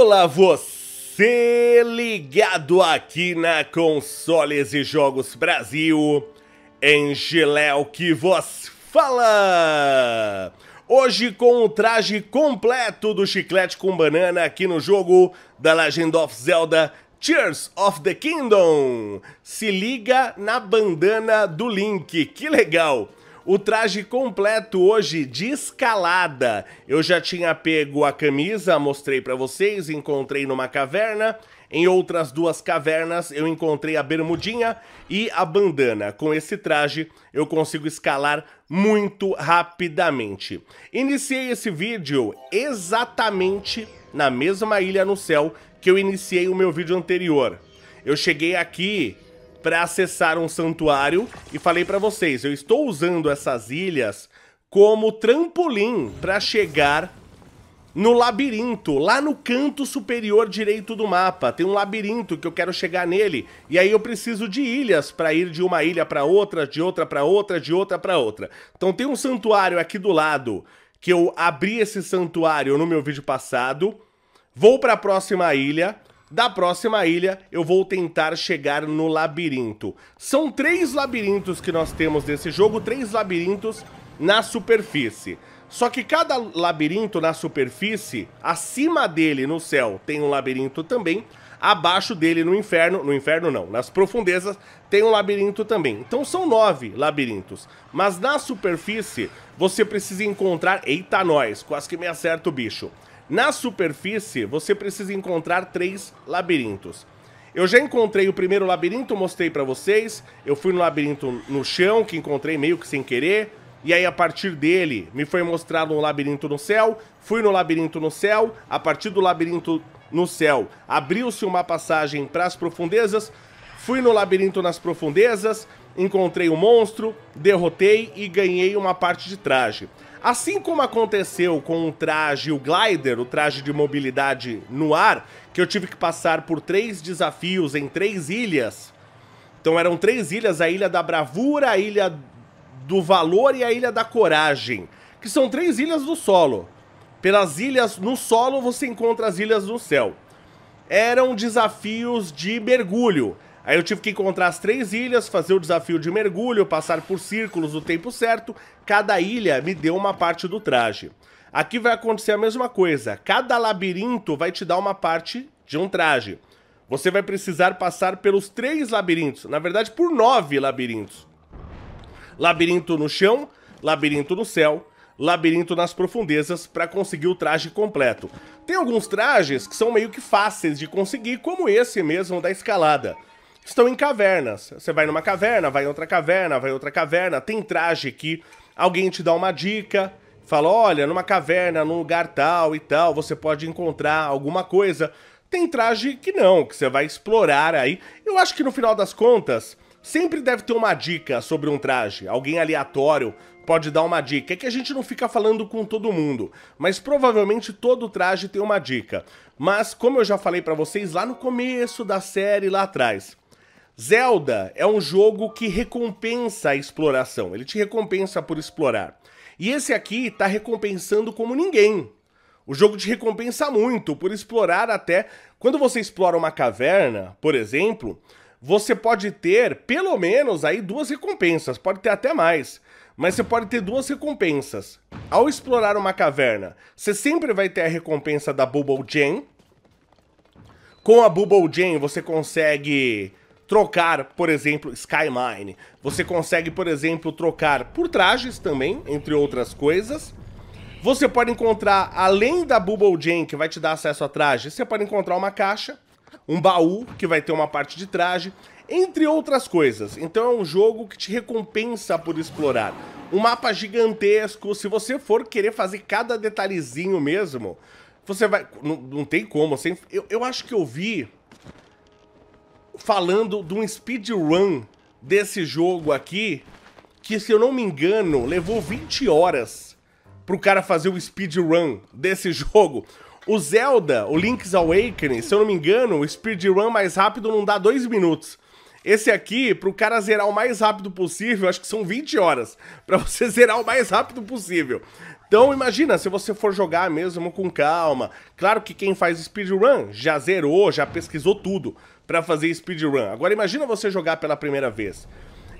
Olá você ligado aqui na Consoles e Jogos Brasil, Angeléu que vos fala! Hoje com o traje completo do Chiclete com Banana aqui no jogo da Legend of Zelda Tears of the Kingdom. Se liga na bandana do Link, que legal! o traje completo hoje de escalada. Eu já tinha pego a camisa, mostrei para vocês, encontrei numa caverna. Em outras duas cavernas eu encontrei a bermudinha e a bandana. Com esse traje eu consigo escalar muito rapidamente. Iniciei esse vídeo exatamente na mesma ilha no céu que eu iniciei o meu vídeo anterior. Eu cheguei aqui para acessar um santuário e falei para vocês, eu estou usando essas ilhas como trampolim para chegar no labirinto, lá no canto superior direito do mapa. Tem um labirinto que eu quero chegar nele, e aí eu preciso de ilhas para ir de uma ilha para outra, de outra para outra, de outra para outra. Então tem um santuário aqui do lado, que eu abri esse santuário no meu vídeo passado. Vou para a próxima ilha, da próxima ilha, eu vou tentar chegar no labirinto. São três labirintos que nós temos nesse jogo, três labirintos na superfície. Só que cada labirinto na superfície, acima dele no céu tem um labirinto também, abaixo dele no inferno, no inferno não, nas profundezas tem um labirinto também. Então são nove labirintos, mas na superfície você precisa encontrar, eita nós, quase que me acerta o bicho. Na superfície, você precisa encontrar três labirintos. Eu já encontrei o primeiro labirinto, mostrei para vocês. Eu fui no labirinto no chão, que encontrei meio que sem querer. E aí, a partir dele, me foi mostrado um labirinto no céu. Fui no labirinto no céu. A partir do labirinto no céu, abriu-se uma passagem para as profundezas. Fui no labirinto nas profundezas, encontrei o um monstro, derrotei e ganhei uma parte de traje. Assim como aconteceu com o traje, o glider, o traje de mobilidade no ar, que eu tive que passar por três desafios em três ilhas. Então eram três ilhas, a Ilha da Bravura, a Ilha do Valor e a Ilha da Coragem, que são três ilhas do solo. Pelas ilhas no solo você encontra as ilhas no céu. Eram desafios de mergulho. Aí eu tive que encontrar as três ilhas, fazer o desafio de mergulho, passar por círculos no tempo certo. Cada ilha me deu uma parte do traje. Aqui vai acontecer a mesma coisa. Cada labirinto vai te dar uma parte de um traje. Você vai precisar passar pelos três labirintos, na verdade por nove labirintos. Labirinto no chão, labirinto no céu, labirinto nas profundezas para conseguir o traje completo. Tem alguns trajes que são meio que fáceis de conseguir, como esse mesmo da escalada estão em cavernas. Você vai numa caverna, vai em outra caverna, vai em outra caverna, tem traje aqui, alguém te dá uma dica, fala: olha, numa caverna, num lugar tal e tal, você pode encontrar alguma coisa. Tem traje que não, que você vai explorar aí. Eu acho que no final das contas, sempre deve ter uma dica sobre um traje. Alguém aleatório pode dar uma dica. É que a gente não fica falando com todo mundo, mas provavelmente todo traje tem uma dica. Mas como eu já falei para vocês lá no começo da série lá atrás, Zelda é um jogo que recompensa a exploração, ele te recompensa por explorar. E esse aqui tá recompensando como ninguém. O jogo te recompensa muito por explorar até. Quando você explora uma caverna, por exemplo, você pode ter pelo menos aí duas recompensas, pode ter até mais. Mas você pode ter duas recompensas. Ao explorar uma caverna, você sempre vai ter a recompensa da Bubble Jam. Com a Bubble Jam você consegue trocar, por exemplo, Skymine. Você consegue, por exemplo, trocar por trajes também, entre outras coisas. Você pode encontrar, além da Bubble Jam, que vai te dar acesso a traje, você pode encontrar uma caixa, um baú, que vai ter uma parte de traje, entre outras coisas. Então é um jogo que te recompensa por explorar. Um mapa gigantesco, se você for querer fazer cada detalhezinho mesmo, você vai... Não, não tem como, assim, eu, eu acho que eu vi falando de um speedrun desse jogo aqui, que se eu não me engano, levou 20 horas pro cara fazer o speedrun desse jogo. O Zelda, o Link's Awakening, se eu não me engano, o speedrun mais rápido não dá 2 minutos. Esse aqui, pro cara zerar o mais rápido possível, acho que são 20 horas, para você zerar o mais rápido possível. Então imagina, se você for jogar mesmo com calma, claro que quem faz speedrun já zerou, já pesquisou tudo para fazer speedrun. Agora imagina você jogar pela primeira vez.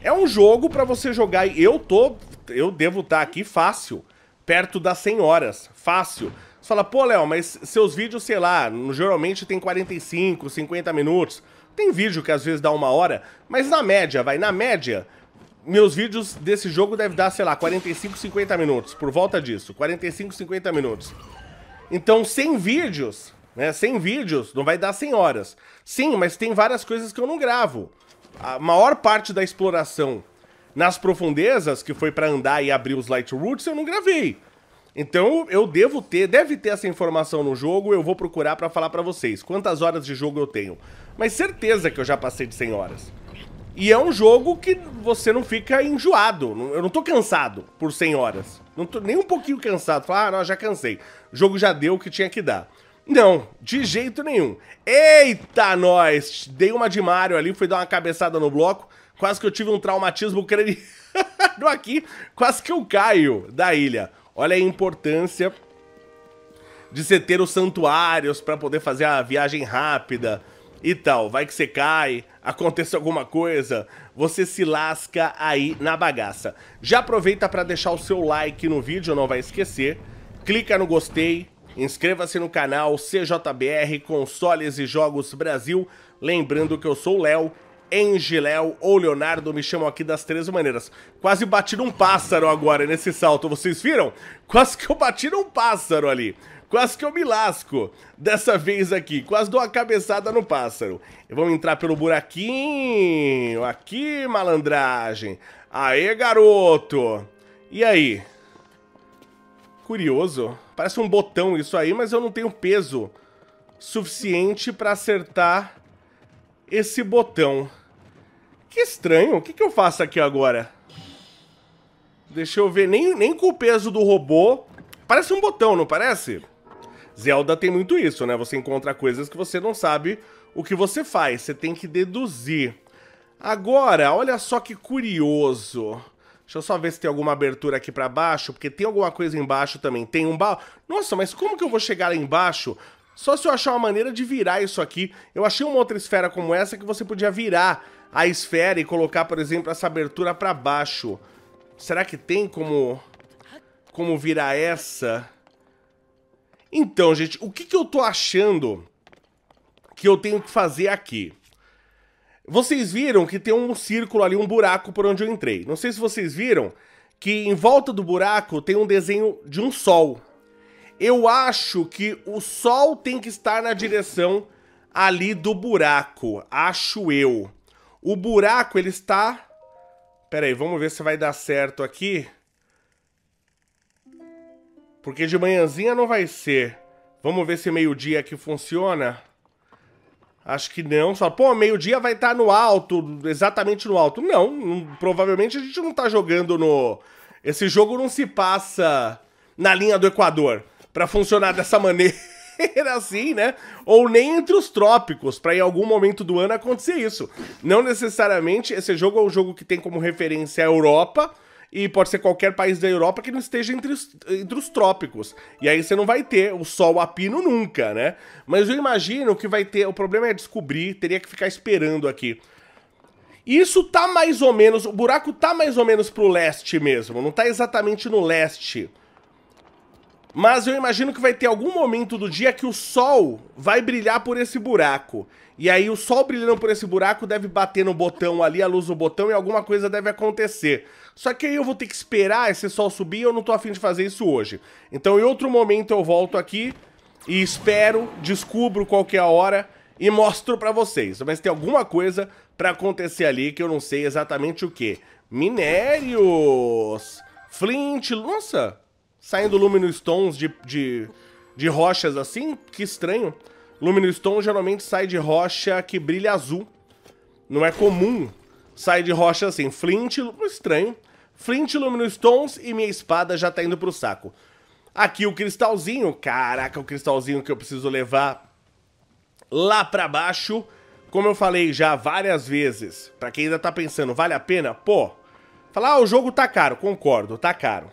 É um jogo para você jogar e eu tô, eu devo estar tá aqui fácil, perto das 100 horas, fácil. Você fala, pô, Léo, mas seus vídeos, sei lá, geralmente tem 45, 50 minutos. Tem vídeo que às vezes dá uma hora, mas na média, vai, na média, meus vídeos desse jogo devem dar, sei lá, 45, 50 minutos, por volta disso, 45, 50 minutos. Então, 100 vídeos, né? vídeos não vai dar 100 horas. Sim, mas tem várias coisas que eu não gravo. A maior parte da exploração nas profundezas, que foi para andar e abrir os Light Roots, eu não gravei. Então eu devo ter, deve ter essa informação no jogo, eu vou procurar para falar para vocês quantas horas de jogo eu tenho. Mas certeza que eu já passei de 100 horas. E é um jogo que você não fica enjoado, eu não tô cansado por 100 horas. Não tô nem um pouquinho cansado, falar, ah, não, já cansei. O jogo já deu o que tinha que dar. Não, de jeito nenhum. Eita, nós! Dei uma de Mario ali, fui dar uma cabeçada no bloco. Quase que eu tive um traumatismo craniano aqui. Quase que eu caio da ilha. Olha a importância de você ter os santuários para poder fazer a viagem rápida e tal. Vai que você cai, acontece alguma coisa, você se lasca aí na bagaça. Já aproveita para deixar o seu like no vídeo, não vai esquecer. Clica no gostei, Inscreva-se no canal CJBR Consoles e Jogos Brasil. Lembrando que eu sou o Léo, Engiléo ou Leonardo, me chamam aqui das três maneiras. Quase bati num pássaro agora nesse salto, vocês viram? Quase que eu bati num pássaro ali. Quase que eu me lasco dessa vez aqui. Quase dou uma cabeçada no pássaro. vamos entrar pelo buraquinho. Aqui, malandragem. Aê, garoto. E aí? Curioso. Parece um botão isso aí, mas eu não tenho peso suficiente para acertar esse botão. Que estranho. O que, que eu faço aqui agora? Deixa eu ver. Nem, nem com o peso do robô... Parece um botão, não parece? Zelda tem muito isso, né? Você encontra coisas que você não sabe o que você faz. Você tem que deduzir. Agora, olha só que curioso. Deixa eu só ver se tem alguma abertura aqui para baixo, porque tem alguma coisa embaixo também. Tem um baú. Nossa, mas como que eu vou chegar lá embaixo? Só se eu achar uma maneira de virar isso aqui. Eu achei uma outra esfera como essa que você podia virar a esfera e colocar, por exemplo, essa abertura para baixo. Será que tem como como virar essa? Então, gente, o que, que eu tô achando que eu tenho que fazer aqui? Vocês viram que tem um círculo ali, um buraco por onde eu entrei. Não sei se vocês viram que em volta do buraco tem um desenho de um sol. Eu acho que o sol tem que estar na direção ali do buraco, acho eu. O buraco, ele está... Pera aí, vamos ver se vai dar certo aqui. Porque de manhãzinha não vai ser. Vamos ver se meio-dia aqui funciona. Acho que não. Só, pô, meio-dia vai estar tá no alto, exatamente no alto. Não, não, provavelmente a gente não tá jogando no. Esse jogo não se passa na linha do Equador para funcionar dessa maneira assim, né? Ou nem entre os trópicos, para em algum momento do ano acontecer isso. Não necessariamente esse jogo é um jogo que tem como referência a Europa e pode ser qualquer país da Europa que não esteja entre os, entre os trópicos. E aí você não vai ter o sol a pino nunca, né? Mas eu imagino que vai ter. O problema é descobrir, teria que ficar esperando aqui. Isso tá mais ou menos. O buraco tá mais ou menos pro leste mesmo. Não tá exatamente no leste. Mas eu imagino que vai ter algum momento do dia que o sol vai brilhar por esse buraco. E aí o sol brilhando por esse buraco deve bater no botão ali, a luz do botão, e alguma coisa deve acontecer. Só que aí eu vou ter que esperar esse sol subir e eu não tô afim de fazer isso hoje. Então em outro momento eu volto aqui e espero, descubro qualquer é hora e mostro para vocês. Mas tem alguma coisa para acontecer ali que eu não sei exatamente o que. Minérios! Flint, nossa! Saindo luminous stones de, de, de rochas assim, que estranho. Luminstone geralmente sai de rocha que brilha azul. Não é comum sair de rocha assim. Flint, estranho. Flint, Luminstones e minha espada já tá indo pro saco. Aqui o cristalzinho. Caraca, o cristalzinho que eu preciso levar lá pra baixo. Como eu falei já várias vezes, pra quem ainda tá pensando, vale a pena? Pô, falar, ah, o jogo tá caro. Concordo, tá caro.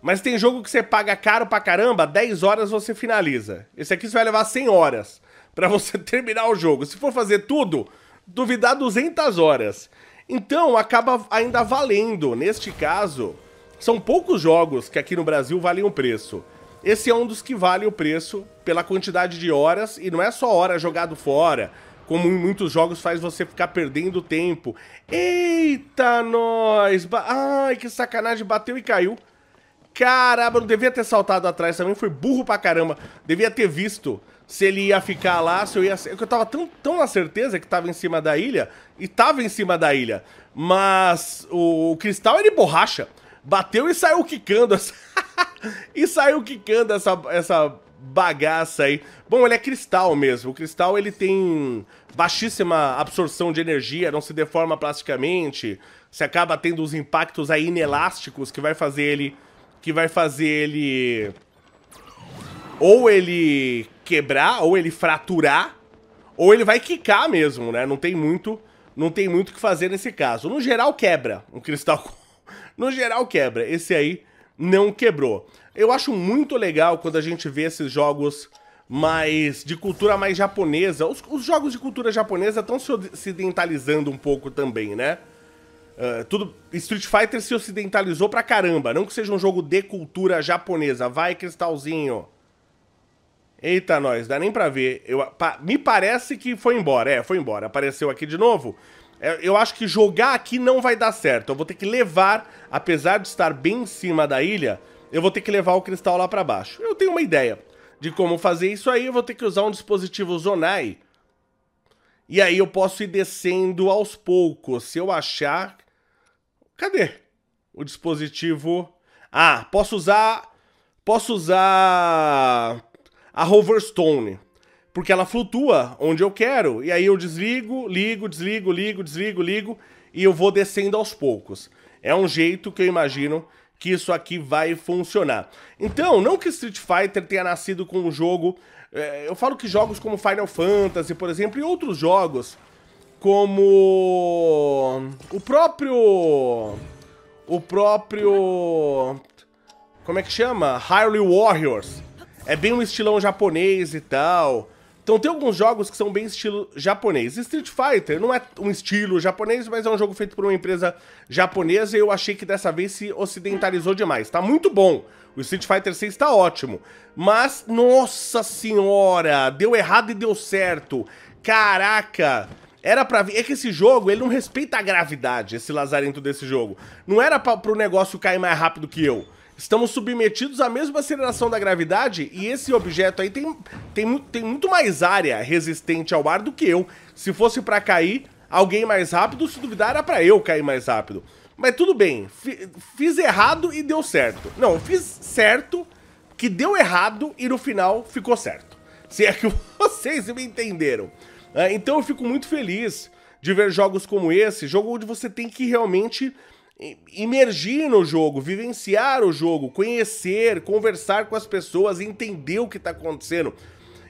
Mas tem jogo que você paga caro pra caramba, 10 horas você finaliza. Esse aqui você vai levar 100 horas para você terminar o jogo. Se for fazer tudo, duvidar 200 horas. Então acaba ainda valendo. Neste caso, são poucos jogos que aqui no Brasil valem o preço. Esse é um dos que vale o preço pela quantidade de horas, e não é só hora jogado fora, como em muitos jogos faz você ficar perdendo tempo. Eita, nós! Ai, que sacanagem, bateu e caiu. Caramba, não devia ter saltado atrás também, foi burro pra caramba. Devia ter visto se ele ia ficar lá, se eu ia. Eu tava tão, tão na certeza que tava em cima da ilha, e tava em cima da ilha. Mas o, o cristal ele borracha. Bateu e saiu quicando. Essa... e saiu quicando essa, essa bagaça aí. Bom, ele é cristal mesmo. O cristal ele tem baixíssima absorção de energia, não se deforma plasticamente. Você acaba tendo os impactos aí inelásticos que vai fazer ele. Que vai fazer ele. Ou ele quebrar, ou ele fraturar, ou ele vai quicar mesmo, né? Não tem muito, não tem muito o que fazer nesse caso. No geral, quebra um cristal. no geral, quebra. Esse aí não quebrou. Eu acho muito legal quando a gente vê esses jogos mais de cultura mais japonesa. Os, os jogos de cultura japonesa estão se ocidentalizando um pouco também, né? Uh, tudo Street Fighter se ocidentalizou pra caramba. Não que seja um jogo de cultura japonesa. Vai, cristalzinho. Eita, nós, dá nem pra ver. Eu, pa, me parece que foi embora. É, foi embora. Apareceu aqui de novo. É, eu acho que jogar aqui não vai dar certo. Eu vou ter que levar, apesar de estar bem em cima da ilha, eu vou ter que levar o cristal lá pra baixo. Eu tenho uma ideia de como fazer isso aí. Eu vou ter que usar um dispositivo Zonai. E aí eu posso ir descendo aos poucos. Se eu achar... Cadê o dispositivo? Ah, posso usar... Posso usar a hoverstone, porque ela flutua onde eu quero, e aí eu desligo, ligo, desligo, ligo, desligo, ligo, e eu vou descendo aos poucos. É um jeito que eu imagino que isso aqui vai funcionar. Então, não que Street Fighter tenha nascido com um jogo... É, eu falo que jogos como Final Fantasy, por exemplo, e outros jogos, como o próprio... O próprio... Como é que chama? Harley Warriors é bem um estilão japonês e tal. Então tem alguns jogos que são bem estilo japonês. Street Fighter não é um estilo japonês, mas é um jogo feito por uma empresa japonesa e eu achei que dessa vez se ocidentalizou demais. Tá muito bom. O Street Fighter 6 tá ótimo. Mas, nossa senhora, deu errado e deu certo. Caraca! Era pra ver. É que esse jogo, ele não respeita a gravidade, esse lazarento desse jogo. Não era pra, pro negócio cair mais rápido que eu estamos submetidos à mesma aceleração da gravidade e esse objeto aí tem, tem, tem muito mais área resistente ao ar do que eu. Se fosse para cair, alguém mais rápido, se duvidar, era para eu cair mais rápido. Mas tudo bem, fiz errado e deu certo. Não, fiz certo, que deu errado e no final ficou certo. Se é que vocês me entenderam. Ah, então eu fico muito feliz de ver jogos como esse, jogo onde você tem que realmente imergir no jogo, vivenciar o jogo, conhecer, conversar com as pessoas, entender o que está acontecendo.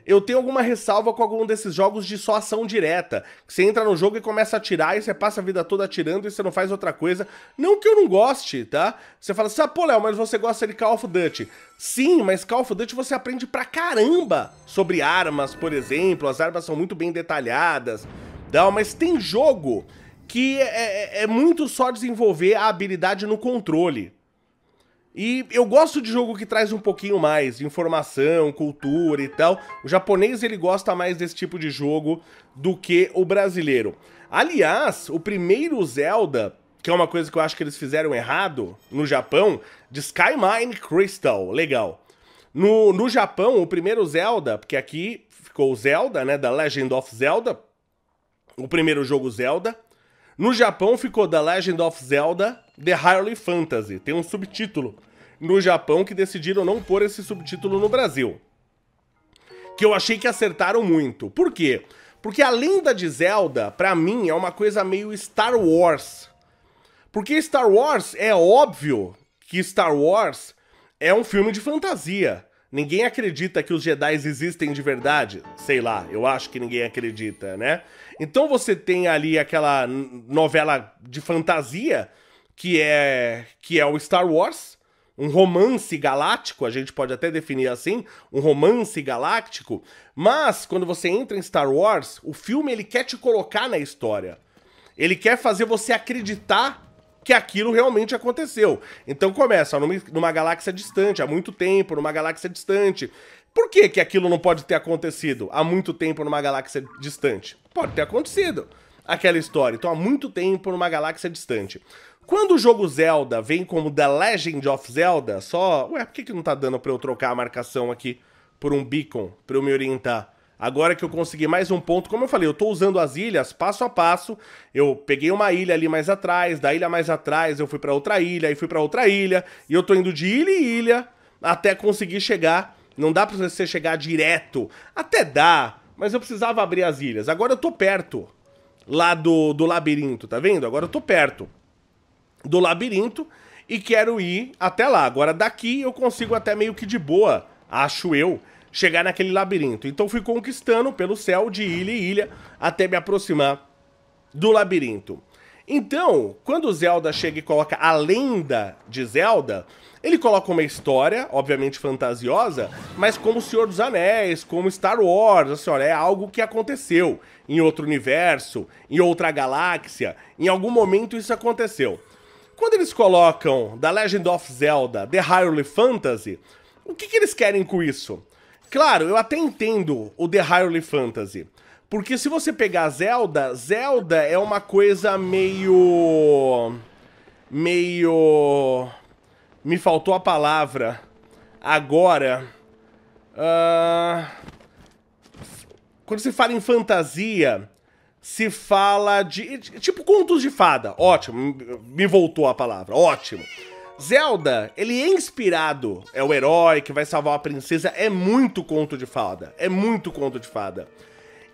Eu tenho alguma ressalva com algum desses jogos de só ação direta. Que você entra no jogo e começa a atirar, e você passa a vida toda atirando e você não faz outra coisa. Não que eu não goste, tá? Você fala assim, ah, pô, Léo, mas você gosta de Call of Duty. Sim, mas Call of Duty você aprende pra caramba sobre armas, por exemplo. As armas são muito bem detalhadas. Não, mas tem jogo que é, é, é muito só desenvolver a habilidade no controle. E eu gosto de jogo que traz um pouquinho mais, informação, cultura e tal. O japonês ele gosta mais desse tipo de jogo do que o brasileiro. Aliás, o primeiro Zelda, que é uma coisa que eu acho que eles fizeram errado no Japão, de Skymine Crystal, legal. No, no Japão, o primeiro Zelda, porque aqui ficou o Zelda, né, da Legend of Zelda, o primeiro jogo Zelda, no Japão ficou The Legend of Zelda The Hyrule Fantasy, tem um subtítulo no Japão que decidiram não pôr esse subtítulo no Brasil. Que eu achei que acertaram muito. Por quê? Porque a lenda de Zelda, para mim, é uma coisa meio Star Wars. Porque Star Wars é óbvio que Star Wars é um filme de fantasia. Ninguém acredita que os Jedi existem de verdade. Sei lá, eu acho que ninguém acredita, né? Então você tem ali aquela novela de fantasia que é que é o Star Wars, um romance galáctico, a gente pode até definir assim, um romance galáctico, mas quando você entra em Star Wars, o filme ele quer te colocar na história. Ele quer fazer você acreditar que aquilo realmente aconteceu. Então começa numa, galáxia distante, há muito tempo, numa galáxia distante. Por que, que aquilo não pode ter acontecido há muito tempo numa galáxia distante? Pode ter acontecido aquela história. Então, há muito tempo numa galáxia distante. Quando o jogo Zelda vem como The Legend of Zelda, só. Ué, por que, que não tá dando pra eu trocar a marcação aqui por um beacon pra eu me orientar? Agora que eu consegui mais um ponto, como eu falei, eu estou usando as ilhas passo a passo. Eu peguei uma ilha ali mais atrás, da ilha mais atrás eu fui para outra ilha, aí fui para outra ilha, e eu estou indo de ilha em ilha até conseguir chegar. Não dá para você chegar direto. Até dá, mas eu precisava abrir as ilhas. Agora eu estou perto lá do, do labirinto, tá vendo? Agora eu estou perto do labirinto e quero ir até lá. Agora daqui eu consigo até meio que de boa, acho eu chegar naquele labirinto. Então fui conquistando pelo céu de ilha em ilha até me aproximar do labirinto. Então, quando Zelda chega e coloca a lenda de Zelda, ele coloca uma história, obviamente fantasiosa, mas como O Senhor dos Anéis, como Star Wars, assim, olha, é algo que aconteceu em outro universo, em outra galáxia, em algum momento isso aconteceu. Quando eles colocam The Legend of Zelda, The Hyrule Fantasy, o que, que eles querem com isso? Claro, eu até entendo o The Hyrule Fantasy. Porque se você pegar Zelda, Zelda é uma coisa meio. meio. Me faltou a palavra. Agora. Uh... Quando se fala em fantasia, se fala de. Tipo contos de fada. Ótimo, me voltou a palavra. Ótimo. Zelda, ele é inspirado, é o herói que vai salvar a princesa, é muito conto de fada, é muito conto de fada.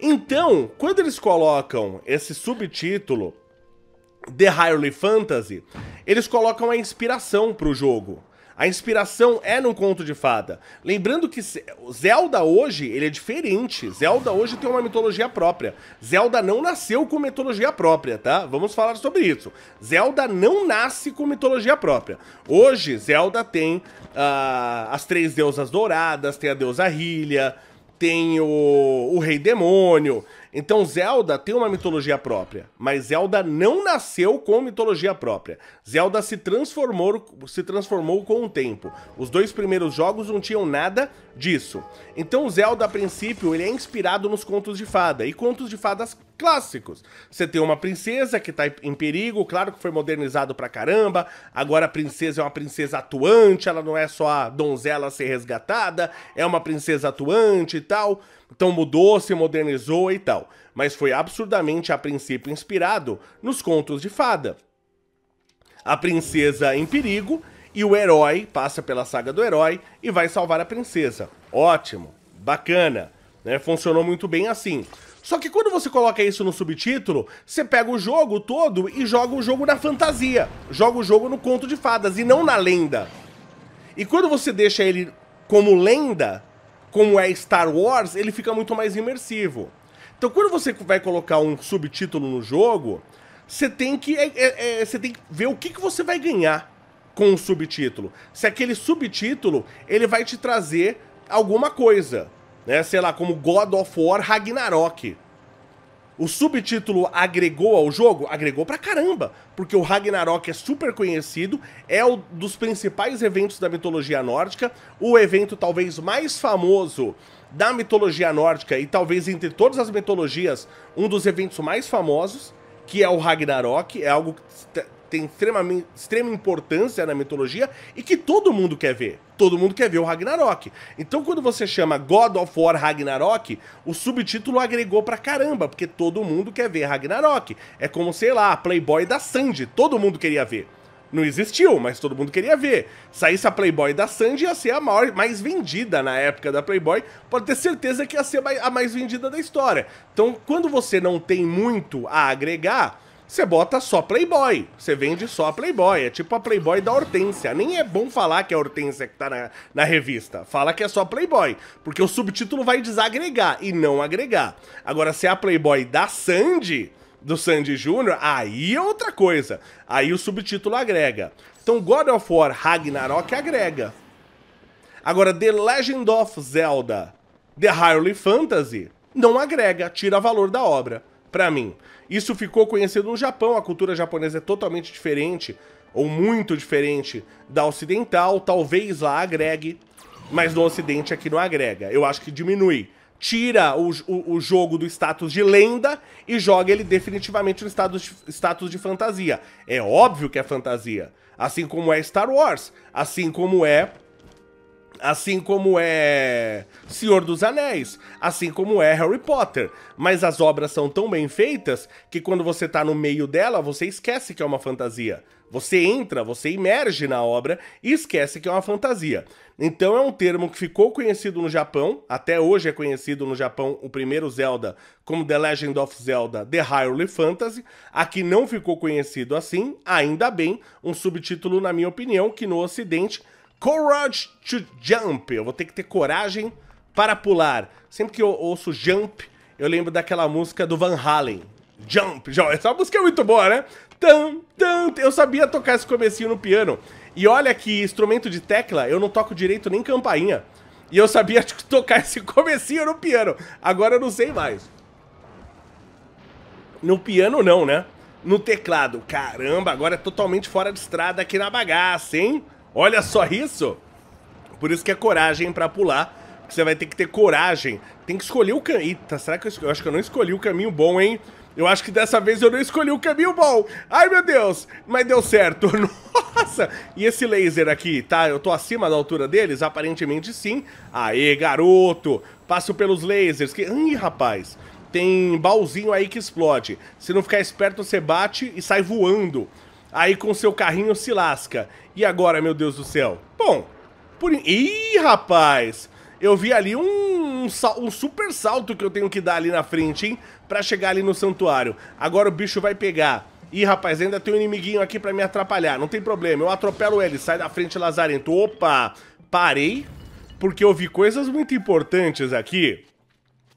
Então, quando eles colocam esse subtítulo The Hyrule Fantasy, eles colocam a inspiração pro jogo, a inspiração é num conto de fada. Lembrando que Zelda hoje, ele é diferente. Zelda hoje tem uma mitologia própria. Zelda não nasceu com mitologia própria, tá? Vamos falar sobre isso. Zelda não nasce com mitologia própria. Hoje, Zelda tem uh, as três deusas douradas, tem a deusa Hylia, tem o, o Rei Demônio, então Zelda tem uma mitologia própria, mas Zelda não nasceu com mitologia própria. Zelda se transformou, se transformou com o tempo. Os dois primeiros jogos não tinham nada, disso. Então Zelda, a princípio, ele é inspirado nos contos de fada, e contos de fadas clássicos. Você tem uma princesa que tá em perigo, claro que foi modernizado pra caramba, agora a princesa é uma princesa atuante, ela não é só a donzela a ser resgatada, é uma princesa atuante e tal, então mudou, se modernizou e tal. Mas foi absurdamente, a princípio, inspirado nos contos de fada. A princesa em perigo e o herói passa pela saga do herói e vai salvar a princesa. Ótimo, bacana, né? Funcionou muito bem assim. Só que quando você coloca isso no subtítulo, você pega o jogo todo e joga o jogo na fantasia, joga o jogo no conto de fadas e não na lenda. E quando você deixa ele como lenda, como é Star Wars, ele fica muito mais imersivo. Então quando você vai colocar um subtítulo no jogo, você tem que, é, é, é você tem que ver o que, que você vai ganhar com o subtítulo. Se aquele subtítulo, ele vai te trazer alguma coisa, né? Sei lá, como God of War Ragnarok. O subtítulo agregou ao jogo? Agregou pra caramba, porque o Ragnarok é super conhecido, é um dos principais eventos da mitologia nórdica, o evento talvez mais famoso da mitologia nórdica e talvez entre todas as mitologias, um dos eventos mais famosos, que é o Ragnarok, é algo que tem extremamente, extrema importância na mitologia e que todo mundo quer ver. Todo mundo quer ver o Ragnarok. Então, quando você chama God of War Ragnarok, o subtítulo agregou pra caramba, porque todo mundo quer ver Ragnarok. É como, sei lá, Playboy da Sandy. Todo mundo queria ver. Não existiu, mas todo mundo queria ver. Saísse a Playboy da Sandy, ia ser a maior, mais vendida na época da Playboy. Pode ter certeza que ia ser a mais vendida da história. Então, quando você não tem muito a agregar, você bota só Playboy. Você vende só Playboy. É tipo a Playboy da Hortência. Nem é bom falar que é a Hortência que tá na, na revista. Fala que é só Playboy. Porque o subtítulo vai desagregar e não agregar. Agora, se é a Playboy da Sandy, do Sandy Júnior, aí é outra coisa. Aí o subtítulo agrega. Então, God of War Ragnarok agrega. Agora, The Legend of Zelda The Hyrule Fantasy não agrega, tira valor da obra, pra mim. Isso ficou conhecido no Japão, a cultura japonesa é totalmente diferente, ou muito diferente da ocidental, talvez lá agregue, mas no ocidente aqui é não agrega. Eu acho que diminui. Tira o, o, o jogo do status de lenda e joga ele definitivamente no status, status de fantasia. É óbvio que é fantasia. Assim como é Star Wars, assim como é assim como é Senhor dos Anéis, assim como é Harry Potter. Mas as obras são tão bem feitas que quando você está no meio dela, você esquece que é uma fantasia. Você entra, você imerge na obra e esquece que é uma fantasia. Então é um termo que ficou conhecido no Japão, até hoje é conhecido no Japão o primeiro Zelda como The Legend of Zelda The Hyrule Fantasy. Aqui não ficou conhecido assim, ainda bem, um subtítulo, na minha opinião, que no ocidente Courage to Jump. Eu vou ter que ter coragem para pular. Sempre que eu ouço Jump, eu lembro daquela música do Van Halen. Jump, essa música é muito boa, né? Tam, eu sabia tocar esse comecinho no piano. E olha que instrumento de tecla, eu não toco direito nem campainha. E eu sabia tocar esse comecinho no piano. Agora eu não sei mais. No piano não, né? No teclado. Caramba, agora é totalmente fora de estrada aqui na bagaça, hein? Olha só isso! Por isso que é coragem para pular. Você vai ter que ter coragem. Tem que escolher o caminho. Eita, será que eu, eu acho que eu não escolhi o caminho bom, hein? Eu acho que dessa vez eu não escolhi o caminho bom. Ai, meu Deus! Mas deu certo. Nossa! E esse laser aqui, tá? Eu tô acima da altura deles? Aparentemente sim. Aê, garoto! Passo pelos lasers. Que... Ih, rapaz! Tem baúzinho aí que explode. Se não ficar esperto, você bate e sai voando aí com seu carrinho se lasca. E agora, meu Deus do céu? Bom, por. Ih, rapaz! Eu vi ali um, um, um, super salto que eu tenho que dar ali na frente, hein? Pra chegar ali no santuário. Agora o bicho vai pegar. Ih, rapaz, ainda tem um inimiguinho aqui pra me atrapalhar. Não tem problema, eu atropelo ele. Sai da frente, lazarento. Opa! Parei, porque eu vi coisas muito importantes aqui,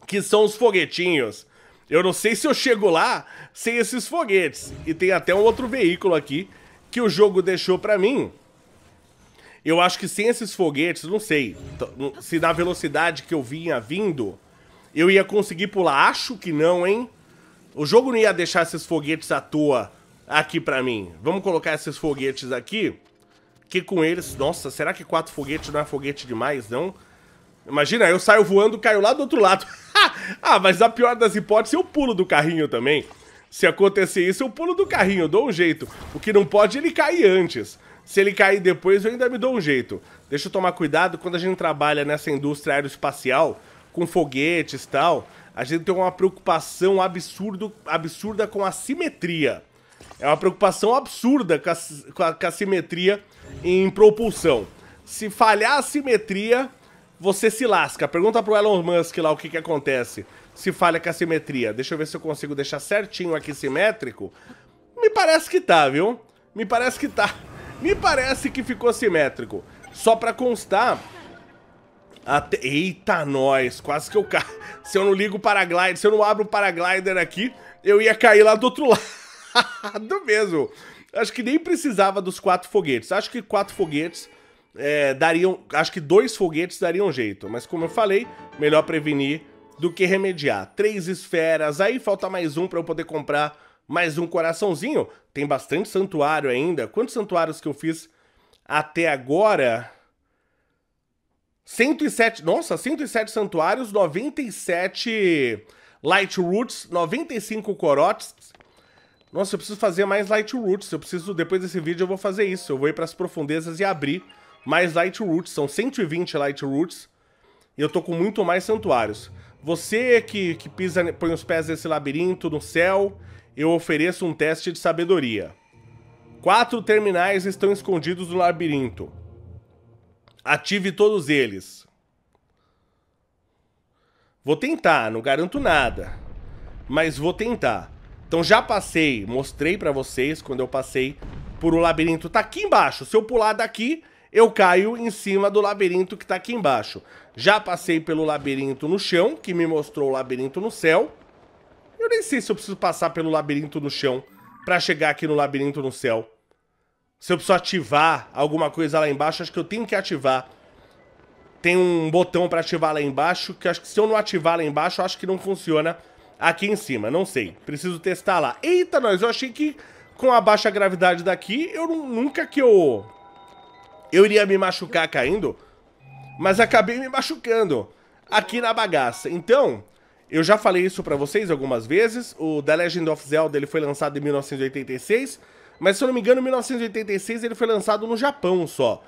que são os foguetinhos. Eu não sei se eu chego lá sem esses foguetes. E tem até um outro veículo aqui que o jogo deixou pra mim. Eu acho que sem esses foguetes, não sei, se na velocidade que eu vinha vindo, eu ia conseguir pular. Acho que não, hein? O jogo não ia deixar esses foguetes à toa aqui pra mim. Vamos colocar esses foguetes aqui, que com eles... Nossa, será que quatro foguetes não é foguete demais, não? Imagina, eu saio voando, caio lá do outro lado. ah, mas a pior das hipóteses, eu pulo do carrinho também. Se acontecer isso, eu pulo do carrinho, eu dou um jeito. O que não pode é ele cair antes. Se ele cair depois, eu ainda me dou um jeito. Deixa eu tomar cuidado quando a gente trabalha nessa indústria aeroespacial, com foguetes e tal, a gente tem uma preocupação absurdo, absurda com a simetria. É uma preocupação absurda com a, com a, com a simetria em propulsão. Se falhar a simetria, você se lasca. Pergunta pro Elon Musk lá o que, que acontece se falha com a simetria. Deixa eu ver se eu consigo deixar certinho aqui simétrico. Me parece que tá, viu? Me parece que tá. Me parece que ficou simétrico. Só pra constar... Até... Eita, nós! Quase que eu caio. Se eu não ligo o paraglider, se eu não abro o paraglider aqui, eu ia cair lá do outro lado mesmo. Acho que nem precisava dos quatro foguetes. Acho que quatro foguetes é, dariam. Acho que dois foguetes dariam jeito, mas como eu falei, melhor prevenir do que remediar. Três esferas, aí falta mais um para eu poder comprar mais um coraçãozinho. Tem bastante santuário ainda. Quantos santuários que eu fiz até agora? 107, nossa, 107 santuários, 97 light roots, 95 corotes. Nossa, eu preciso fazer mais light roots. Eu preciso depois desse vídeo eu vou fazer isso. Eu vou ir para as profundezas e abrir mais Light Roots, são 120 Light Roots, e eu tô com muito mais santuários. Você que, que pisa, põe os pés nesse labirinto no céu, eu ofereço um teste de sabedoria. Quatro terminais estão escondidos no labirinto. Ative todos eles. Vou tentar, não garanto nada. Mas vou tentar. Então já passei, mostrei pra vocês quando eu passei por o um labirinto. Tá aqui embaixo. Se eu pular daqui, eu caio em cima do labirinto que está aqui embaixo. Já passei pelo labirinto no chão, que me mostrou o labirinto no céu. Eu nem sei se eu preciso passar pelo labirinto no chão para chegar aqui no labirinto no céu. Se eu preciso ativar alguma coisa lá embaixo, acho que eu tenho que ativar. Tem um botão para ativar lá embaixo, que acho que se eu não ativar lá embaixo, acho que não funciona aqui em cima. Não sei, preciso testar lá. Eita, nós, eu achei que com a baixa gravidade daqui, eu nunca que eu eu iria me machucar caindo, mas acabei me machucando aqui na bagaça. Então, eu já falei isso para vocês algumas vezes, o The Legend of Zelda ele foi lançado em 1986, mas se eu não me engano, em 1986 ele foi lançado no Japão só.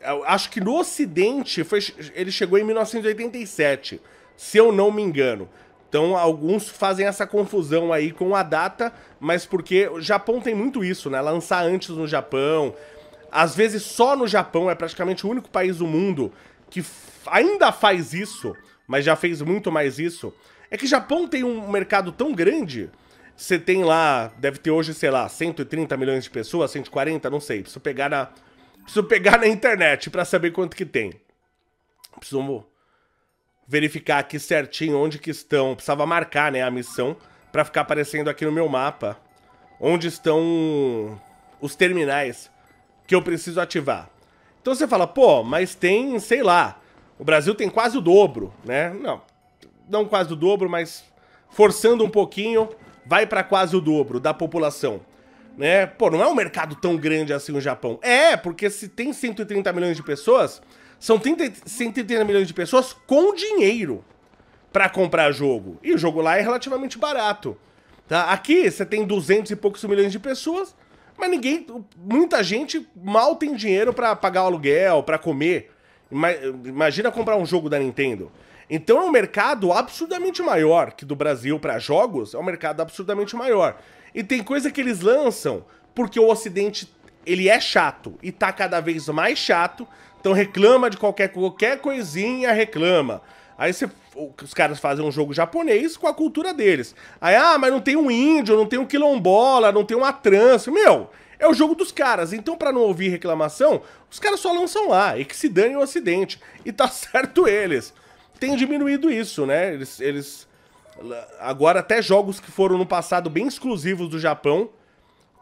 Eu acho que no ocidente foi, ele chegou em 1987, se eu não me engano. Então, alguns fazem essa confusão aí com a data, mas porque o Japão tem muito isso, né? Lançar antes no Japão, às vezes só no Japão, é praticamente o único país do mundo que ainda faz isso, mas já fez muito mais isso. É que Japão tem um mercado tão grande, você tem lá, deve ter hoje, sei lá, 130 milhões de pessoas, 140, não sei, preciso pegar na preciso pegar na internet para saber quanto que tem. Preciso verificar aqui certinho onde que estão, precisava marcar, né, a missão para ficar aparecendo aqui no meu mapa onde estão os terminais que eu preciso ativar. Então você fala, pô, mas tem, sei lá, o Brasil tem quase o dobro, né? Não, não quase o dobro, mas forçando um pouquinho, vai para quase o dobro da população. Né? Pô, não é um mercado tão grande assim o Japão. É, porque se tem 130 milhões de pessoas, são 30, 130 milhões de pessoas com dinheiro para comprar jogo. E o jogo lá é relativamente barato. Tá? Aqui você tem 200 e poucos milhões de pessoas, mas ninguém, muita gente mal tem dinheiro para pagar o aluguel, para comer. Imagina comprar um jogo da Nintendo. Então é um mercado absurdamente maior que do Brasil para jogos, é um mercado absurdamente maior. E tem coisa que eles lançam porque o ocidente ele é chato e tá cada vez mais chato, então reclama de qualquer qualquer coisinha, reclama. Aí você, os caras fazem um jogo japonês com a cultura deles. Aí, ah, mas não tem um índio, não tem um quilombola, não tem uma trança. Meu, é o jogo dos caras. Então, para não ouvir reclamação, os caras só lançam lá e que se dane o acidente. E tá certo eles. Tem diminuído isso, né? Eles, eles. Agora, até jogos que foram no passado bem exclusivos do Japão,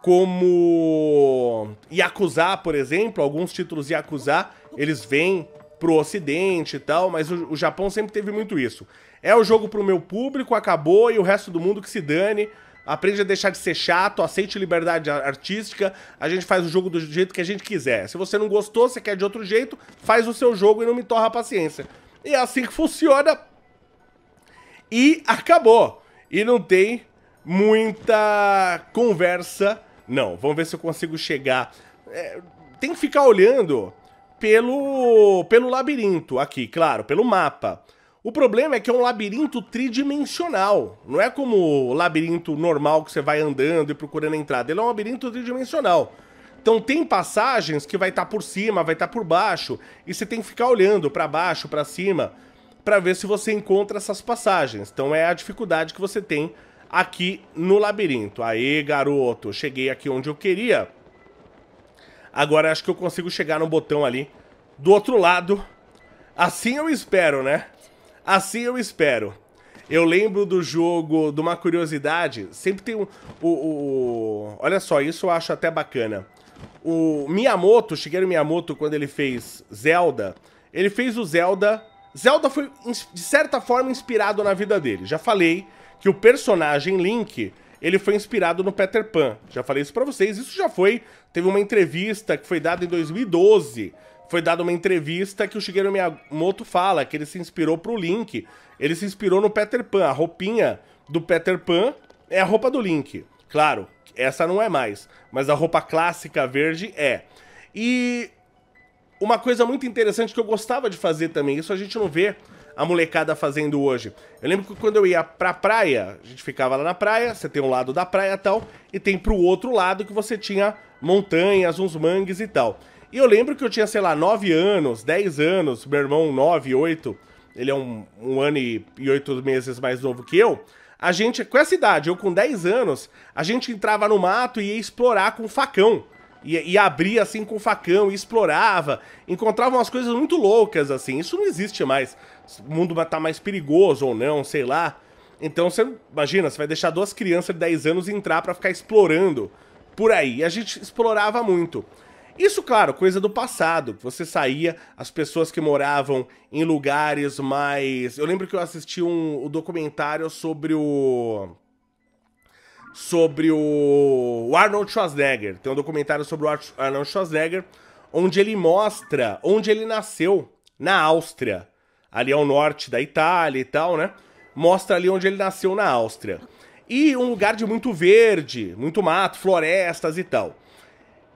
como Yakuza, por exemplo, alguns títulos Yakuza, eles vêm pro ocidente e tal, mas o, o Japão sempre teve muito isso. É o jogo pro meu público, acabou, e o resto do mundo que se dane. Aprende a deixar de ser chato, aceite liberdade artística, a gente faz o jogo do jeito que a gente quiser. Se você não gostou, você quer de outro jeito, faz o seu jogo e não me torra a paciência. E é assim que funciona. E acabou. E não tem muita conversa, não. Vamos ver se eu consigo chegar. É, tem que ficar olhando pelo, pelo labirinto aqui, claro, pelo mapa. O problema é que é um labirinto tridimensional. Não é como o labirinto normal que você vai andando e procurando a entrada. Ele é um labirinto tridimensional. Então tem passagens que vai estar tá por cima, vai estar tá por baixo, e você tem que ficar olhando para baixo, para cima, para ver se você encontra essas passagens. Então é a dificuldade que você tem aqui no labirinto. Aí, garoto, cheguei aqui onde eu queria. Agora acho que eu consigo chegar no botão ali do outro lado. Assim eu espero, né? Assim eu espero. Eu lembro do jogo, de uma curiosidade, sempre tem um... O, o, olha só, isso eu acho até bacana. O Miyamoto, Shigeru Miyamoto, quando ele fez Zelda, ele fez o Zelda... Zelda foi, de certa forma, inspirado na vida dele. Já falei que o personagem Link ele foi inspirado no Peter Pan. Já falei isso para vocês, isso já foi. Teve uma entrevista que foi dada em 2012. Foi dada uma entrevista que o Shigeru Miyamoto fala que ele se inspirou pro Link. Ele se inspirou no Peter Pan. A roupinha do Peter Pan é a roupa do Link. Claro, essa não é mais, mas a roupa clássica verde é. E uma coisa muito interessante que eu gostava de fazer também, isso a gente não vê a molecada fazendo hoje. Eu lembro que quando eu ia pra praia, a gente ficava lá na praia, você tem um lado da praia e tal, e tem pro outro lado que você tinha montanhas, uns mangues e tal. E eu lembro que eu tinha, sei lá, 9 anos, 10 anos, meu irmão 9, 8, ele é um, um ano e, e 8 meses mais novo que eu. A gente, com essa idade, eu com 10 anos, a gente entrava no mato e ia explorar com facão e, e, abria assim com facão e explorava. Encontrava umas coisas muito loucas, assim. Isso não existe mais. O mundo tá mais perigoso ou não, sei lá. Então você imagina, você vai deixar duas crianças de 10 anos entrar para ficar explorando por aí. E a gente explorava muito. Isso, claro, coisa do passado. Você saía, as pessoas que moravam em lugares mais. Eu lembro que eu assisti um, um documentário sobre o sobre o Arnold Schwarzenegger. Tem um documentário sobre o Arnold Schwarzenegger, onde ele mostra onde ele nasceu, na Áustria, ali ao norte da Itália e tal, né? Mostra ali onde ele nasceu na Áustria. E um lugar de muito verde, muito mato, florestas e tal.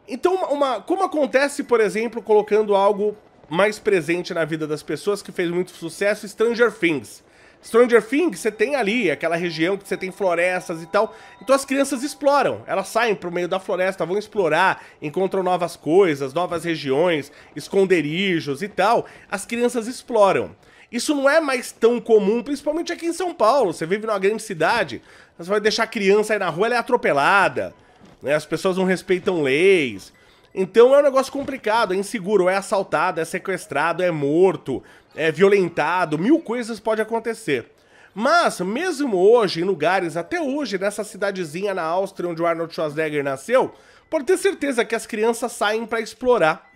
Então, uma, como acontece, por exemplo, colocando algo mais presente na vida das pessoas que fez muito sucesso, Stranger Things. Stranger Things, você tem ali aquela região que você tem florestas e tal. Então as crianças exploram, elas saem pro meio da floresta, vão explorar, encontram novas coisas, novas regiões, esconderijos e tal. As crianças exploram. Isso não é mais tão comum, principalmente aqui em São Paulo. Você vive numa grande cidade, você vai deixar a criança aí na rua, ela é atropelada. Né? As pessoas não respeitam leis. Então é um negócio complicado, é inseguro, é assaltado, é sequestrado, é morto é, violentado, mil coisas pode acontecer. Mas, mesmo hoje, em lugares, até hoje, nessa cidadezinha na Áustria onde o Arnold Schwarzenegger nasceu, pode ter certeza que as crianças saem para explorar.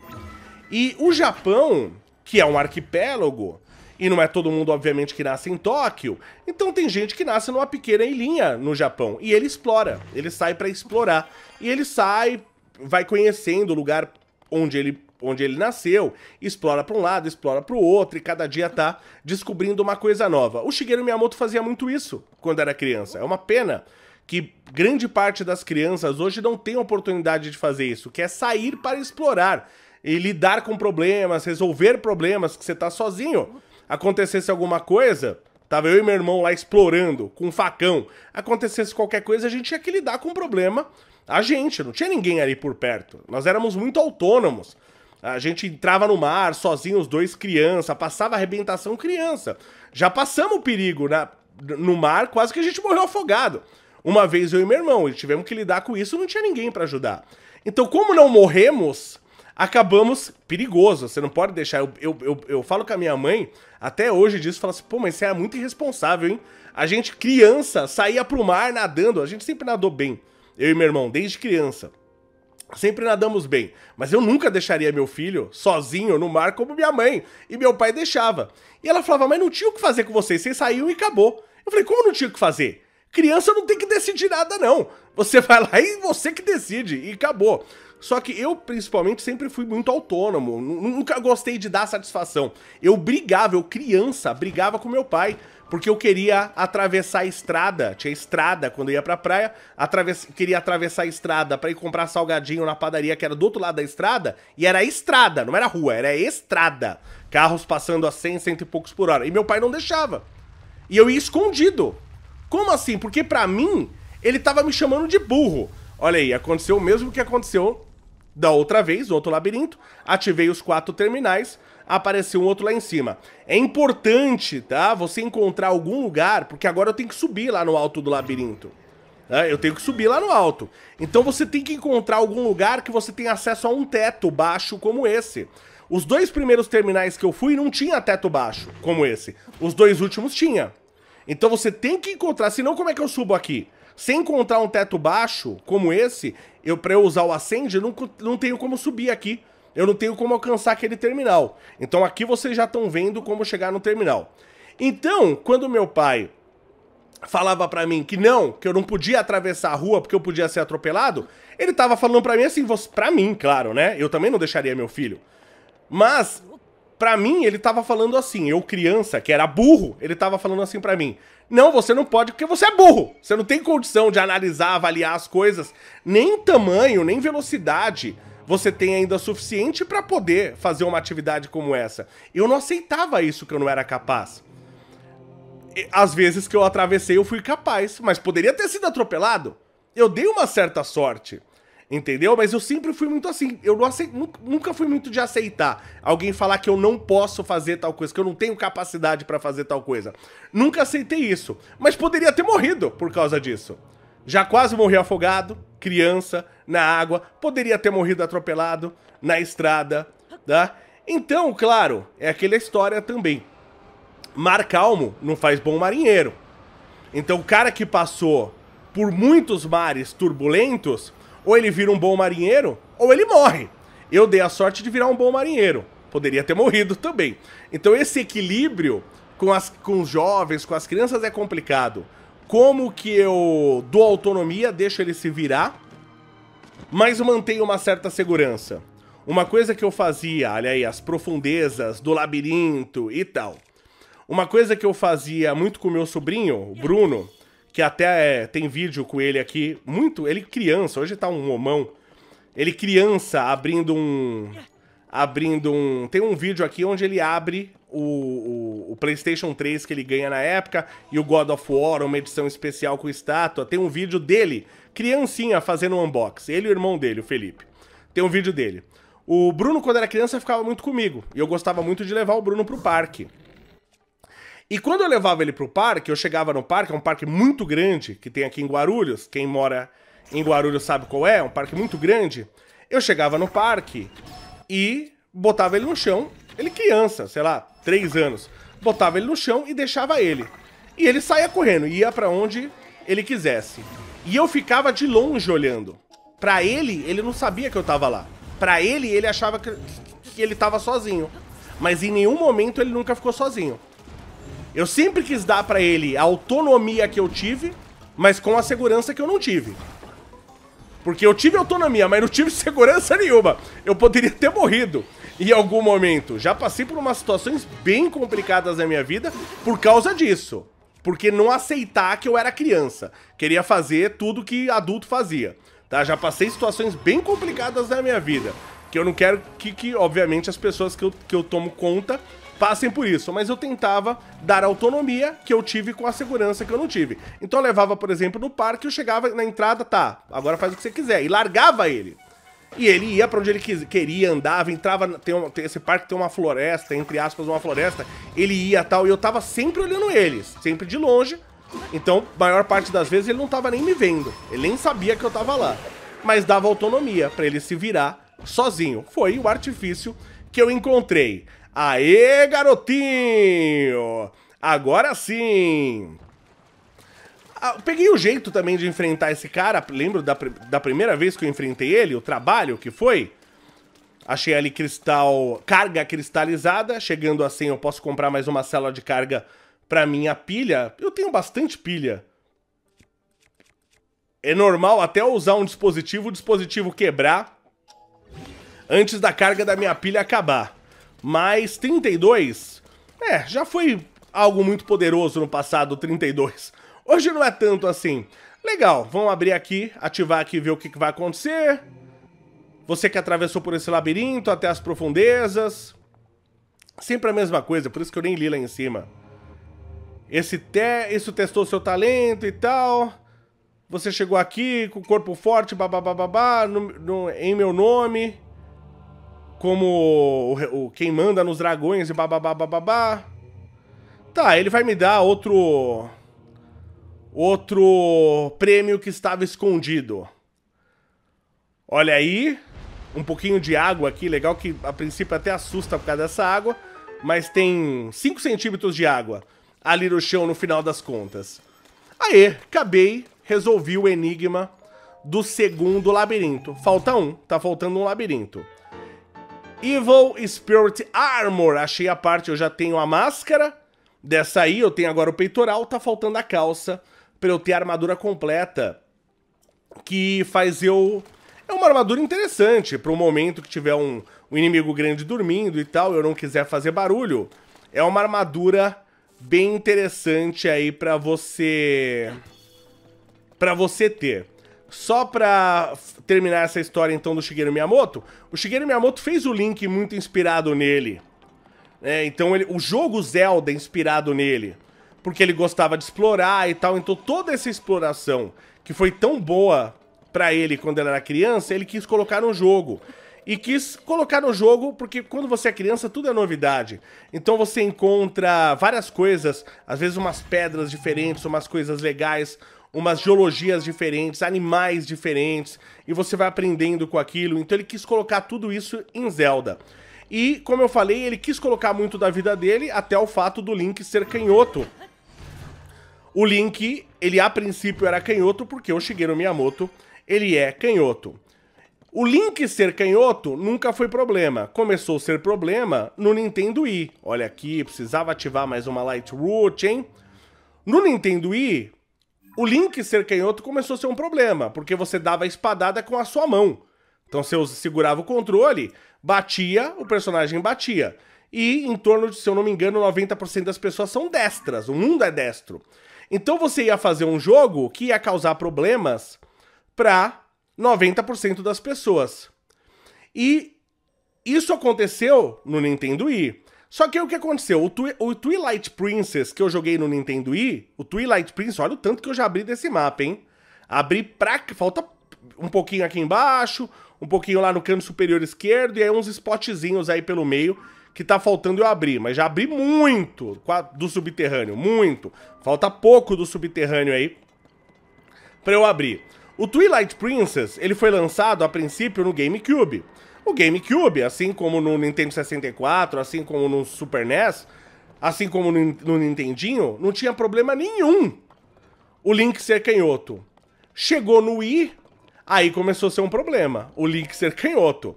E o Japão, que é um arquipélago, e não é todo mundo, obviamente, que nasce em Tóquio, então tem gente que nasce numa pequena ilhinha no Japão, e ele explora, ele sai para explorar. E ele sai, vai conhecendo o lugar onde ele onde ele nasceu, explora para um lado, explora para o outro e cada dia tá descobrindo uma coisa nova. O Shigeru Miyamoto fazia muito isso quando era criança. É uma pena que grande parte das crianças hoje não tem oportunidade de fazer isso, que é sair para explorar e lidar com problemas, resolver problemas que você tá sozinho. Acontecesse alguma coisa, Tava eu e meu irmão lá explorando com um facão. Acontecesse qualquer coisa, a gente tinha que lidar com o um problema. A gente, não tinha ninguém ali por perto. Nós éramos muito autônomos. A gente entrava no mar sozinho, os dois criança, passava arrebentação criança. Já passamos o perigo na, né? no mar, quase que a gente morreu afogado. Uma vez eu e meu irmão, e tivemos que lidar com isso, não tinha ninguém para ajudar. Então, como não morremos, acabamos perigoso. Você não pode deixar. Eu, eu, eu, eu falo com a minha mãe, até hoje disso, fala assim: pô, mas você é muito irresponsável, hein? A gente, criança, saía pro mar nadando, a gente sempre nadou bem. Eu e meu irmão, desde criança. Sempre nadamos bem, mas eu nunca deixaria meu filho sozinho no mar como minha mãe e meu pai deixava. E ela falava: Mas não tinha o que fazer com vocês, vocês saiu e acabou. Eu falei: Como não tinha o que fazer? Criança não tem que decidir nada, não. Você vai lá e você que decide, e acabou. Só que eu, principalmente, sempre fui muito autônomo. Nunca gostei de dar satisfação. Eu brigava, eu criança, brigava com meu pai. Porque eu queria atravessar a estrada, tinha estrada quando eu ia pra praia, atravess... queria atravessar a estrada para ir comprar salgadinho na padaria que era do outro lado da estrada, e era estrada, não era rua, era estrada. Carros passando a 100, cento e poucos por hora. E meu pai não deixava. E eu ia escondido. Como assim? Porque para mim, ele tava me chamando de burro. Olha aí, aconteceu o mesmo que aconteceu da outra vez, outro labirinto, ativei os quatro terminais, apareceu um outro lá em cima. É importante, tá? Você encontrar algum lugar, porque agora eu tenho que subir lá no alto do labirinto. Né? Eu tenho que subir lá no alto. Então você tem que encontrar algum lugar que você tenha acesso a um teto baixo como esse. Os dois primeiros terminais que eu fui não tinha teto baixo como esse. Os dois últimos tinha. Então você tem que encontrar, senão como é que eu subo aqui? Sem encontrar um teto baixo, como esse, eu para eu usar o Ascend, eu não, não tenho como subir aqui. Eu não tenho como alcançar aquele terminal. Então aqui vocês já estão vendo como chegar no terminal. Então, quando meu pai falava para mim que não, que eu não podia atravessar a rua porque eu podia ser atropelado, ele tava falando para mim assim, para mim, claro, né? Eu também não deixaria meu filho. Mas para mim ele tava falando assim, eu criança, que era burro, ele tava falando assim para mim: não, você não pode porque você é burro. Você não tem condição de analisar, avaliar as coisas, nem tamanho, nem velocidade você tem ainda suficiente para poder fazer uma atividade como essa. Eu não aceitava isso que eu não era capaz. Às vezes que eu atravessei, eu fui capaz, mas poderia ter sido atropelado. Eu dei uma certa sorte. Entendeu? Mas eu sempre fui muito assim. Eu não aceito, nunca fui muito de aceitar alguém falar que eu não posso fazer tal coisa, que eu não tenho capacidade para fazer tal coisa. Nunca aceitei isso. Mas poderia ter morrido por causa disso. Já quase morri afogado, criança, na água, poderia ter morrido atropelado, na estrada, tá? Então, claro, é aquela história também. Mar calmo não faz bom marinheiro. Então, o cara que passou por muitos mares turbulentos ou ele vira um bom marinheiro, ou ele morre. Eu dei a sorte de virar um bom marinheiro. Poderia ter morrido também. Então esse equilíbrio com, as, com os jovens, com as crianças é complicado. Como que eu dou autonomia, deixo ele se virar, mas mantenho uma certa segurança. Uma coisa que eu fazia, olha aí, as profundezas do labirinto e tal. Uma coisa que eu fazia muito com meu sobrinho, o Bruno, que até é, tem vídeo com ele aqui, muito, ele criança, hoje tá um homão. Ele criança abrindo um abrindo um, tem um vídeo aqui onde ele abre o, o, o, PlayStation 3 que ele ganha na época e o God of War, uma edição especial com estátua. Tem um vídeo dele, criancinha, fazendo um unboxing. Ele e o irmão dele, o Felipe. Tem um vídeo dele. O Bruno, quando era criança, ficava muito comigo. E eu gostava muito de levar o Bruno pro parque. E quando eu levava ele pro parque, eu chegava no parque, é um parque muito grande que tem aqui em Guarulhos. Quem mora em Guarulhos sabe qual é, é um parque muito grande. Eu chegava no parque e botava ele no chão. Ele criança, sei lá, três anos. Botava ele no chão e deixava ele. E ele saía correndo, ia para onde ele quisesse. E eu ficava de longe olhando. Para ele, ele não sabia que eu tava lá. Para ele, ele achava que, que ele tava sozinho. Mas em nenhum momento ele nunca ficou sozinho. Eu sempre quis dar para ele a autonomia que eu tive, mas com a segurança que eu não tive. Porque eu tive autonomia, mas não tive segurança nenhuma. Eu poderia ter morrido em algum momento. Já passei por umas situações bem complicadas na minha vida por causa disso. Porque não aceitar que eu era criança. Queria fazer tudo que adulto fazia. Tá? Já passei situações bem complicadas na minha vida. Que eu não quero que, que obviamente, as pessoas que eu, que eu tomo conta passem por isso, mas eu tentava dar autonomia que eu tive com a segurança que eu não tive. Então eu levava, por exemplo, no parque, eu chegava na entrada, tá, agora faz o que você quiser, e largava ele. E ele ia para onde ele queria, andava, entrava. Tem, um, tem esse parque tem uma floresta, entre aspas, uma floresta. Ele ia tal, e eu tava sempre olhando eles, sempre de longe. Então, maior parte das vezes ele não tava nem me vendo. Ele nem sabia que eu tava lá. Mas dava autonomia para ele se virar sozinho. Foi o artifício que eu encontrei. Aê, garotinho! Agora sim! Ah, peguei o jeito também de enfrentar esse cara. Lembro da, da primeira vez que eu enfrentei ele, o trabalho que foi? Achei ali cristal, carga cristalizada. Chegando assim eu posso comprar mais uma célula de carga pra minha pilha. Eu tenho bastante pilha. É normal até usar um dispositivo, o dispositivo quebrar antes da carga da minha pilha acabar. Mas 32, é, já foi algo muito poderoso no passado, 32. Hoje não é tanto assim. Legal, vamos abrir aqui, ativar aqui e ver o que, que vai acontecer. Você que atravessou por esse labirinto até as profundezas. Sempre a mesma coisa, por isso que eu nem li lá em cima. Esse te... Isso testou seu talento e tal. Você chegou aqui com o corpo forte, babá, babá, no... no... em meu nome como o, o, quem manda nos dragões e bababá. Tá, ele vai me dar outro. Outro prêmio que estava escondido. Olha aí. Um pouquinho de água aqui. Legal que a princípio até assusta por causa dessa água. Mas tem 5 centímetros de água ali no chão no final das contas. Aê, acabei. Resolvi o enigma do segundo labirinto. Falta um. Tá faltando um labirinto. Evil Spirit Armor. Achei a parte, eu já tenho a máscara. Dessa aí eu tenho agora o peitoral, tá faltando a calça pra eu ter a armadura completa. Que faz eu... É uma armadura interessante pro momento que tiver um, um inimigo grande dormindo e tal, eu não quiser fazer barulho. É uma armadura bem interessante aí pra você... Pra você ter só pra terminar essa história então do Shigeru Miyamoto, o Shigeru Miyamoto fez o Link muito inspirado nele. É, então ele, o jogo Zelda é inspirado nele, porque ele gostava de explorar e tal. Então toda essa exploração que foi tão boa para ele quando ele era criança, ele quis colocar no jogo. E quis colocar no jogo porque quando você é criança tudo é novidade. Então você encontra várias coisas, às vezes umas pedras diferentes, umas coisas legais, umas geologias diferentes, animais diferentes, e você vai aprendendo com aquilo. Então ele quis colocar tudo isso em Zelda. E, como eu falei, ele quis colocar muito da vida dele, até o fato do Link ser canhoto. O Link, ele a princípio era canhoto, porque o Shigeru Miyamoto, ele é canhoto. O Link ser canhoto nunca foi problema. Começou a ser problema no Nintendo Wii. Olha aqui, precisava ativar mais uma Light Root, hein? No Nintendo Wii, o link ser canhoto começou a ser um problema, porque você dava espadada com a sua mão. Então você segurava o controle, batia, o personagem batia. E em torno de, se eu não me engano, 90% das pessoas são destras, o mundo é destro. Então você ia fazer um jogo que ia causar problemas para 90% das pessoas. E isso aconteceu no Nintendo Wii. Só que o que aconteceu? O, Twi o Twilight Princess que eu joguei no Nintendo Wii, o Twilight Princess, olha o tanto que eu já abri desse mapa, hein? Abri pra... falta um pouquinho aqui embaixo, um pouquinho lá no canto superior esquerdo e aí uns spotzinhos aí pelo meio que tá faltando eu abrir, mas já abri muito do subterrâneo, muito. Falta pouco do subterrâneo aí para eu abrir. O Twilight Princess, ele foi lançado a princípio no GameCube. O GameCube, assim como no Nintendo 64, assim como no Super NES, assim como no, Nintendinho, não tinha problema nenhum o Link ser canhoto. Chegou no Wii, aí começou a ser um problema, o Link ser canhoto.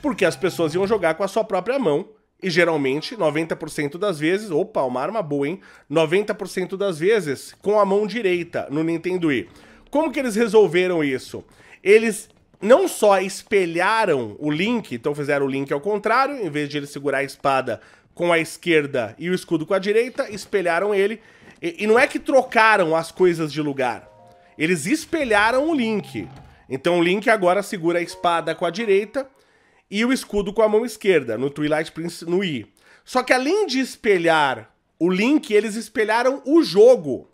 Porque as pessoas iam jogar com a sua própria mão, e geralmente, 90% das vezes, opa, uma arma boa, hein? 90% das vezes com a mão direita no Nintendo Wii. Como que eles resolveram isso? Eles não só espelharam o Link, então fizeram o Link ao contrário, em vez de ele segurar a espada com a esquerda e o escudo com a direita, espelharam ele. E, e não é que trocaram as coisas de lugar. Eles espelharam o Link. Então o Link agora segura a espada com a direita e o escudo com a mão esquerda, no Twilight Prince no I. Só que além de espelhar o Link, eles espelharam o jogo.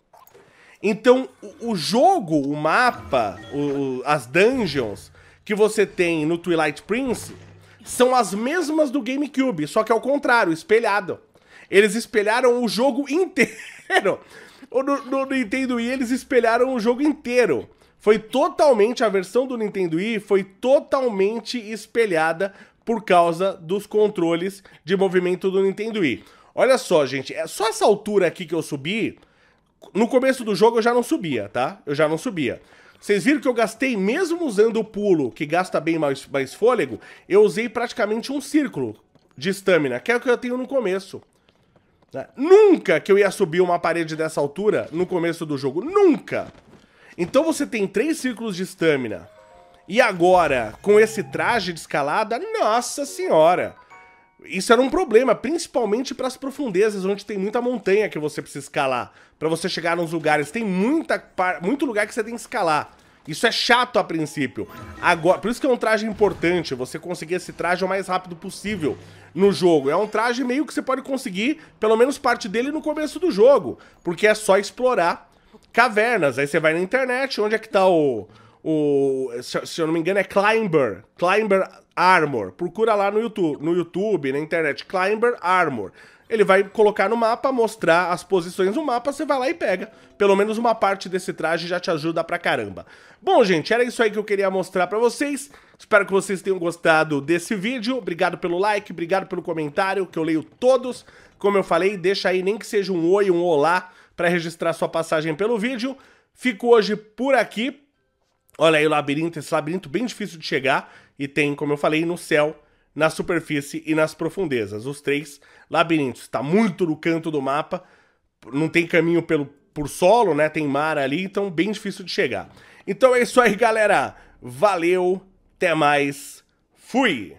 Então, o jogo, o mapa, o, as dungeons, que você tem no Twilight Prince são as mesmas do GameCube, só que ao contrário, espelhado. Eles espelharam o jogo inteiro. No, no Nintendo Wii, eles espelharam o jogo inteiro. Foi totalmente, a versão do Nintendo Wii foi totalmente espelhada por causa dos controles de movimento do Nintendo Wii. Olha só, gente, é só essa altura aqui que eu subi. No começo do jogo eu já não subia, tá? Eu já não subia. Vocês viram que eu gastei, mesmo usando o pulo, que gasta bem mais, mais fôlego, eu usei praticamente um círculo de estamina, que é o que eu tenho no começo. Né? Nunca que eu ia subir uma parede dessa altura no começo do jogo. Nunca! Então você tem três círculos de estamina. E agora, com esse traje de escalada, nossa senhora! Isso era um problema, principalmente para as profundezas, onde tem muita montanha que você precisa escalar. Para você chegar nos lugares, tem muita, muito lugar que você tem que escalar. Isso é chato a princípio. Agora, por isso que é um traje importante, você conseguir esse traje o mais rápido possível no jogo. É um traje meio que você pode conseguir, pelo menos parte dele, no começo do jogo. Porque é só explorar cavernas. Aí você vai na internet, onde é que tá o o se eu não me engano é Climber, Climber Armor. Procura lá no YouTube, no YouTube, na internet, Climber Armor. Ele vai colocar no mapa, mostrar as posições no mapa, você vai lá e pega. Pelo menos uma parte desse traje já te ajuda pra caramba. Bom, gente, era isso aí que eu queria mostrar pra vocês. Espero que vocês tenham gostado desse vídeo. Obrigado pelo like, obrigado pelo comentário, que eu leio todos. Como eu falei, deixa aí nem que seja um oi, um olá, pra registrar sua passagem pelo vídeo. Fico hoje por aqui. Olha aí o labirinto, esse labirinto bem difícil de chegar e tem, como eu falei, no céu, na superfície e nas profundezas. Os três labirintos. Está muito no canto do mapa, não tem caminho pelo, por solo, né? Tem mar ali, então bem difícil de chegar. Então é isso aí, galera. Valeu, até mais. Fui!